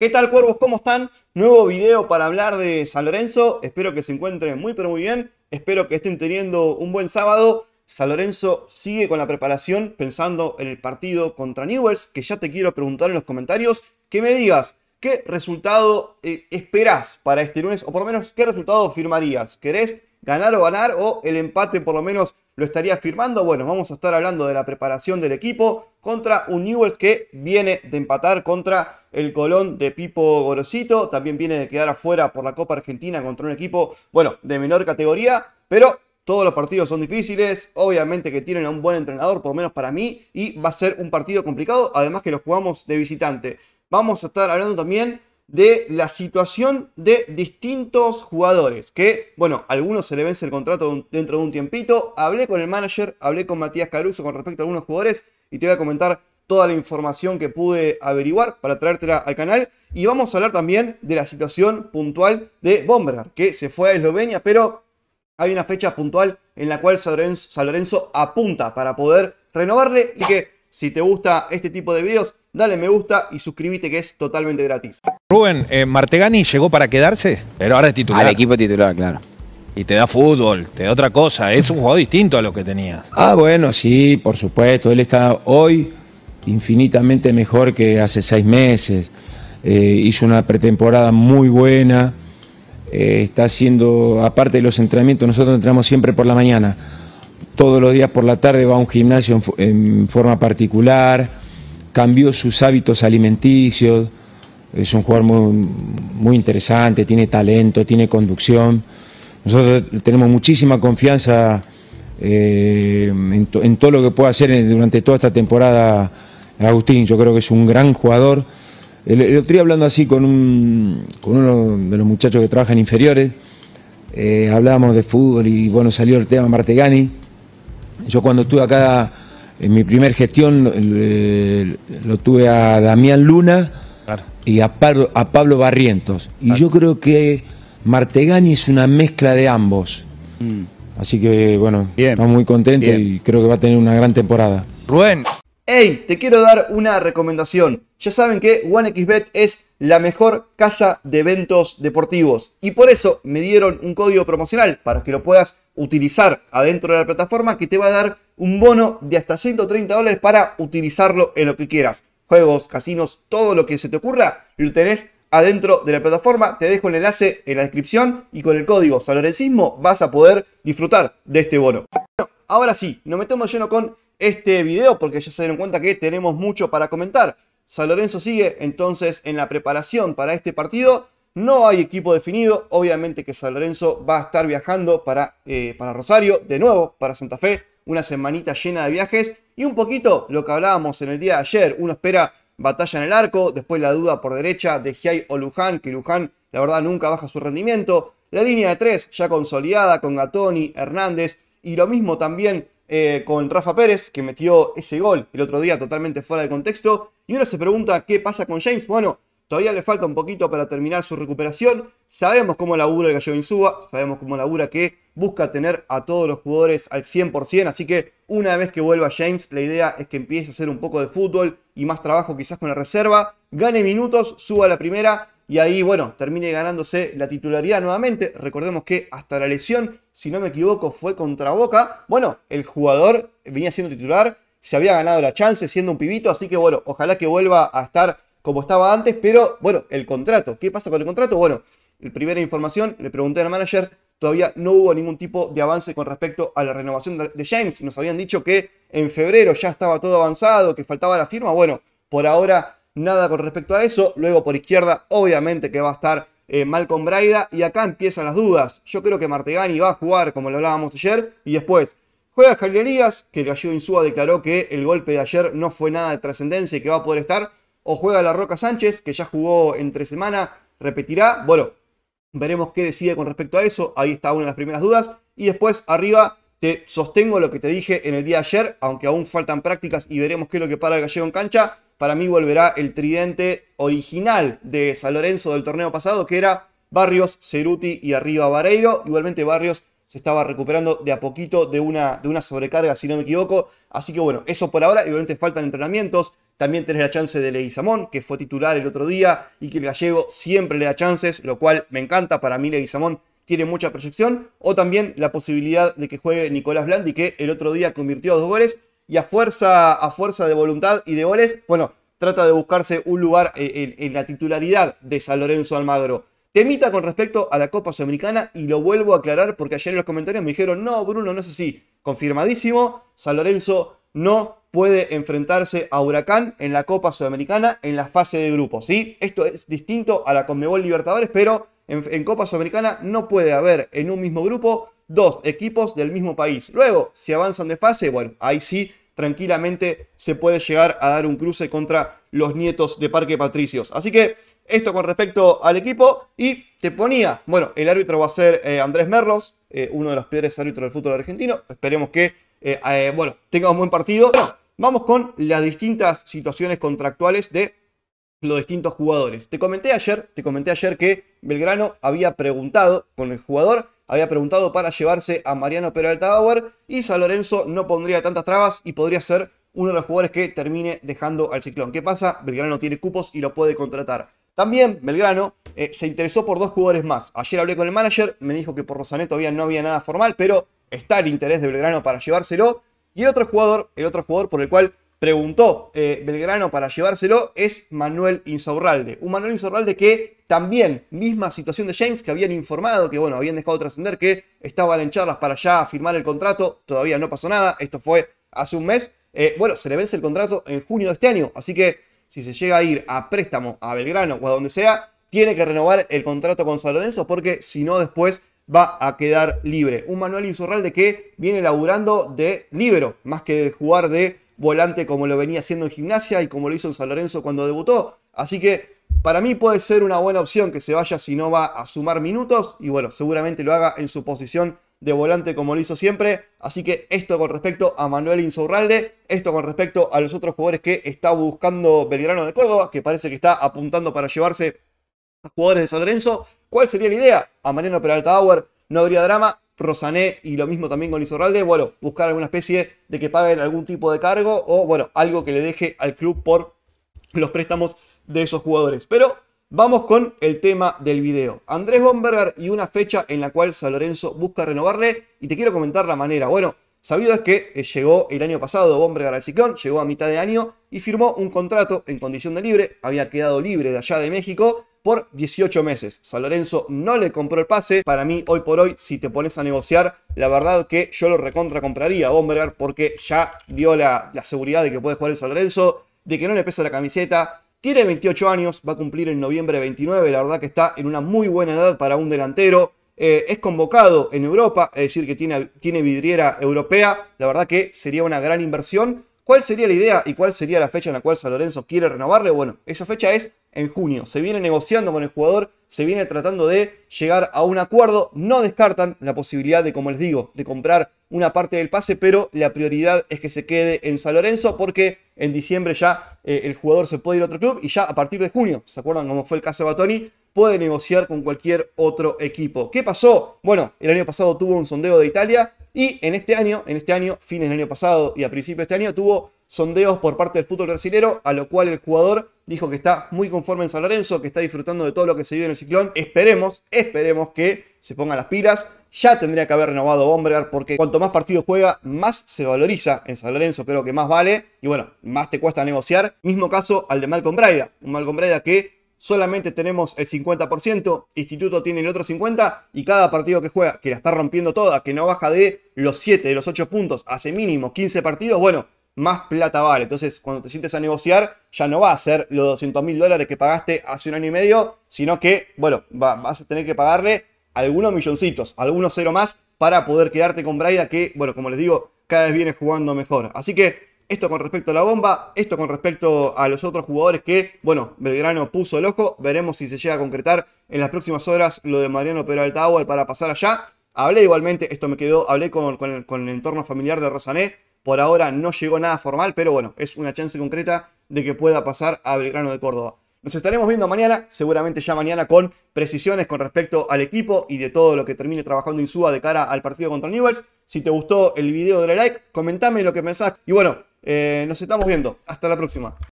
¿Qué tal cuervos? ¿Cómo están? Nuevo video para hablar de San Lorenzo. Espero que se encuentren muy pero muy bien. Espero que estén teniendo un buen sábado. San Lorenzo sigue con la preparación pensando en el partido contra Newells, que ya te quiero preguntar en los comentarios que me digas qué resultado eh, esperás para este lunes o por lo menos qué resultado firmarías. ¿Querés ganar o ganar o el empate por lo menos lo estarías firmando. Bueno, vamos a estar hablando de la preparación del equipo contra un Newell's que viene de empatar contra el Colón de Pipo Gorosito también viene de quedar afuera por la Copa Argentina contra un equipo, bueno, de menor categoría, pero todos los partidos son difíciles, obviamente que tienen a un buen entrenador, por lo menos para mí, y va a ser un partido complicado, además que lo jugamos de visitante. Vamos a estar hablando también de la situación de distintos jugadores, que, bueno, a algunos se le vence el contrato dentro de un tiempito. Hablé con el manager, hablé con Matías Caruso con respecto a algunos jugadores y te voy a comentar toda la información que pude averiguar para traértela al canal. Y vamos a hablar también de la situación puntual de Bomberger, que se fue a Eslovenia, pero hay una fecha puntual en la cual San Lorenzo, apunta para poder renovarle y que si te gusta este tipo de videos, dale me gusta y suscríbete que es totalmente gratis. Rubén, eh, Martegani llegó para quedarse, pero ahora es titular. Al equipo titular, claro. Y te da fútbol, te da otra cosa, es un juego distinto a lo que tenías. Ah, bueno, sí, por supuesto, él está hoy infinitamente mejor que hace seis meses. Eh, hizo una pretemporada muy buena. Eh, está haciendo, aparte de los entrenamientos, nosotros entrenamos siempre por la mañana. Todos los días por la tarde va a un gimnasio en, forma particular. Cambió sus hábitos alimenticios. Es un jugador muy, interesante, tiene talento, tiene conducción. Nosotros tenemos muchísima confianza eh, en, todo lo que puede hacer durante toda esta temporada Agustín, yo creo que es un gran jugador. El, estoy otro hablando así con, uno de los muchachos que trabaja en inferiores, eh, hablábamos de fútbol y bueno, salió el tema Martegani. Yo cuando estuve acá en mi primer gestión lo, tuve a Damián Luna y a, Pablo, Barrientos. Y yo creo que Martegani es una mezcla de ambos. Mm. Así que bueno, estamos muy contentos y creo que va a tener una gran temporada. Rubén hey, te quiero dar una recomendación. Ya saben que OneXBet es la mejor casa de eventos deportivos y por eso me dieron un código promocional para que lo puedas utilizar adentro de la plataforma que te va a dar un bono de hasta 130 dólares para utilizarlo en lo que quieras. Juegos, casinos, todo lo que se te ocurra, lo tenés adentro de la plataforma. Te dejo el enlace en la descripción y con el código Salorencismo vas a poder disfrutar de este bono. Bueno, ahora sí, nos metemos lleno con este video porque ya se dieron cuenta que tenemos mucho para comentar. San Lorenzo sigue entonces en la preparación para este partido. No hay equipo definido. Obviamente que San Lorenzo va a estar viajando para, eh, para Rosario, de nuevo para Santa Fe. Una semanita llena de viajes y un poquito lo que hablábamos en el día de ayer. Uno espera batalla en el arco, después la duda por derecha de Giai o Luján, que Luján la verdad nunca baja su rendimiento. La línea de tres ya consolidada con Gatoni, Hernández y lo mismo también eh, con Rafa Pérez, que metió ese gol el otro día totalmente fuera de contexto. Y uno se pregunta qué pasa con James. Bueno, todavía le falta un poquito para terminar su recuperación. Sabemos cómo labura el Gallo Suba, sabemos cómo labura que busca tener a todos los jugadores al 100%. Así que una vez que vuelva James, la idea es que empiece a hacer un poco de fútbol y más trabajo quizás con la reserva. Gane minutos, suba a la primera y ahí, bueno, termine ganándose la titularidad nuevamente. Recordemos que hasta la lesión, si no me equivoco, fue contra Boca. Bueno, el jugador venía siendo titular, se había ganado la chance siendo un pibito, así que bueno, ojalá que vuelva a estar como estaba antes, pero bueno, el contrato, ¿qué pasa con el contrato? Bueno, primera información, le pregunté al manager, todavía no hubo ningún tipo de avance con respecto a la renovación de James. Nos habían dicho que en febrero ya estaba todo avanzado, que faltaba la firma. Bueno, por ahora nada con respecto a eso. Luego por izquierda, obviamente que va a estar Malcom eh, Malcolm Braida. Y acá empiezan las dudas. Yo creo que Martegani va a jugar, como lo hablábamos ayer. Y después juega Javier Elías, que el gallego Insúa declaró que el golpe de ayer no fue nada de trascendencia y que va a poder estar. O juega La Roca Sánchez, que ya jugó entre semana, repetirá. Bueno, veremos qué decide con respecto a eso. Ahí está una de las primeras dudas. Y después arriba te sostengo lo que te dije en el día de ayer, aunque aún faltan prácticas y veremos qué es lo que para el gallego en cancha para mí volverá el tridente original de San Lorenzo del torneo pasado, que era Barrios, Ceruti y arriba Vareiro. Igualmente Barrios se estaba recuperando de a poquito de una, sobrecarga, si no me equivoco. Así que bueno, eso por ahora. Igualmente faltan entrenamientos. También tenés la chance de Leguizamón, que fue titular el otro día y que el gallego siempre le da chances, lo cual me encanta. Para mí Leguizamón tiene mucha proyección. O también la posibilidad de que juegue Nicolás Blandi, que el otro día convirtió dos goles y a fuerza, a fuerza de voluntad y de goles, bueno, trata de buscarse un lugar en, la titularidad de San Lorenzo Almagro. Temita con respecto a la Copa Sudamericana y lo vuelvo a aclarar porque ayer en los comentarios me dijeron, no, Bruno, no es así. Confirmadísimo, San Lorenzo no puede enfrentarse a Huracán en la Copa Sudamericana en la fase de grupos. ¿sí? Esto es distinto a la Conmebol Libertadores, pero en, en Copa Sudamericana no puede haber en un mismo grupo dos equipos del mismo país. Luego, si avanzan de fase, bueno, ahí sí tranquilamente se puede llegar a dar un cruce contra los nietos de Parque Patricios. Así que esto con respecto al equipo y te ponía, bueno, el árbitro va a ser eh, Andrés Merlos, eh, uno de los peores árbitros del fútbol argentino. Esperemos que, eh, bueno, tenga un buen partido. vamos con las distintas situaciones contractuales de los distintos jugadores. Te comenté ayer, te comenté ayer que Belgrano había preguntado con el jugador había preguntado para llevarse a Mariano Peralta Bauer y San Lorenzo no pondría tantas trabas y podría ser uno de los jugadores que termine dejando al ciclón. ¿Qué pasa? Belgrano tiene cupos y lo puede contratar. También Belgrano eh, se interesó por dos jugadores más. Ayer hablé con el manager, me dijo que por Rosanet todavía no había nada formal, pero está el interés de Belgrano para llevárselo. Y el otro jugador, el otro jugador por el cual preguntó eh, Belgrano para llevárselo es Manuel Insaurralde. Un Manuel Insaurralde que también, misma situación de James, que habían informado, que bueno, habían dejado trascender, que estaban en charlas para ya firmar el contrato, todavía no pasó nada, esto fue hace un mes. Eh, bueno, se le vence el contrato en junio de este año, así que si se llega a ir a préstamo a Belgrano o a donde sea, tiene que renovar el contrato con San Lorenzo porque si no después va a quedar libre. Un Manuel Insaurralde que viene laburando de libero, más que de jugar de volante como lo venía haciendo en gimnasia y como lo hizo en San Lorenzo cuando debutó. Así que para mí puede ser una buena opción que se vaya si no va a sumar minutos y bueno, seguramente lo haga en su posición de volante como lo hizo siempre. Así que esto con respecto a Manuel Insaurralde, esto con respecto a los otros jugadores que está buscando Belgrano de Córdoba, que parece que está apuntando para llevarse a jugadores de San Lorenzo. ¿Cuál sería la idea? A Mariano Peralta Auer no habría drama, Rosané y lo mismo también con Isorralde, bueno, buscar alguna especie de que paguen algún tipo de cargo o, bueno, algo que le deje al club por los préstamos de esos jugadores. Pero vamos con el tema del video. Andrés Bomberger y una fecha en la cual San Lorenzo busca renovarle y te quiero comentar la manera. Bueno, sabido es que eh, llegó el año pasado Bomberger al Ciclón, llegó a mitad de año y firmó un contrato en condición de libre, había quedado libre de allá de México por 18 meses. San Lorenzo no le compró el pase. Para mí, hoy por hoy, si te pones a negociar, la verdad que yo lo recontra compraría a Bomberger porque ya dio la, seguridad de que puede jugar el San Lorenzo, de que no le pesa la camiseta. Tiene 28 años, va a cumplir en noviembre 29. La verdad que está en una muy buena edad para un delantero. Eh, es convocado en Europa, es decir, que tiene, tiene vidriera europea. La verdad que sería una gran inversión. ¿Cuál sería la idea y cuál sería la fecha en la cual San Lorenzo quiere renovarle? Bueno, esa fecha es en junio. Se viene negociando con el jugador, se viene tratando de llegar a un acuerdo. No descartan la posibilidad de, como les digo, de comprar una parte del pase, pero la prioridad es que se quede en San Lorenzo porque en diciembre ya eh, el jugador se puede ir a otro club y ya a partir de junio, ¿se acuerdan cómo fue el caso de Batoni? Puede negociar con cualquier otro equipo. ¿Qué pasó? Bueno, el año pasado tuvo un sondeo de Italia y en este año, en este año, fines del año pasado y a principios de este año, tuvo sondeos por parte del fútbol brasileño, a lo cual el jugador dijo que está muy conforme en San Lorenzo, que está disfrutando de todo lo que se vive en el ciclón. Esperemos, esperemos que se pongan las pilas. Ya tendría que haber renovado Bomberger porque cuanto más partido juega, más se valoriza en San Lorenzo, creo que más vale. Y bueno, más te cuesta negociar. Mismo caso al de Malcolm Braida. Un Malcolm Braida que solamente tenemos el 50%, Instituto tiene el otro 50% y cada partido que juega, que la está rompiendo toda, que no baja de los 7, de los 8 puntos, hace mínimo 15 partidos, bueno, más plata vale. Entonces, cuando te sientes a negociar, ya no va a ser los 200 mil dólares que pagaste hace un año y medio, sino que, bueno, vas a tener que pagarle algunos milloncitos, algunos cero más, para poder quedarte con Braida, que, bueno, como les digo, cada vez viene jugando mejor. Así que esto con respecto a la bomba, esto con respecto a los otros jugadores que, bueno, Belgrano puso el ojo. Veremos si se llega a concretar en las próximas horas lo de Mariano Peralta Agua para pasar allá. Hablé igualmente, esto me quedó, hablé con, con el entorno familiar de Rosané por ahora no llegó nada formal, pero bueno, es una chance concreta de que pueda pasar a Belgrano de Córdoba. Nos estaremos viendo mañana, seguramente ya mañana, con precisiones con respecto al equipo y de todo lo que termine trabajando Insúa de cara al partido contra Newells. Si te gustó el video, dale like, comentame lo que pensás. Y bueno, eh, nos estamos viendo. Hasta la próxima.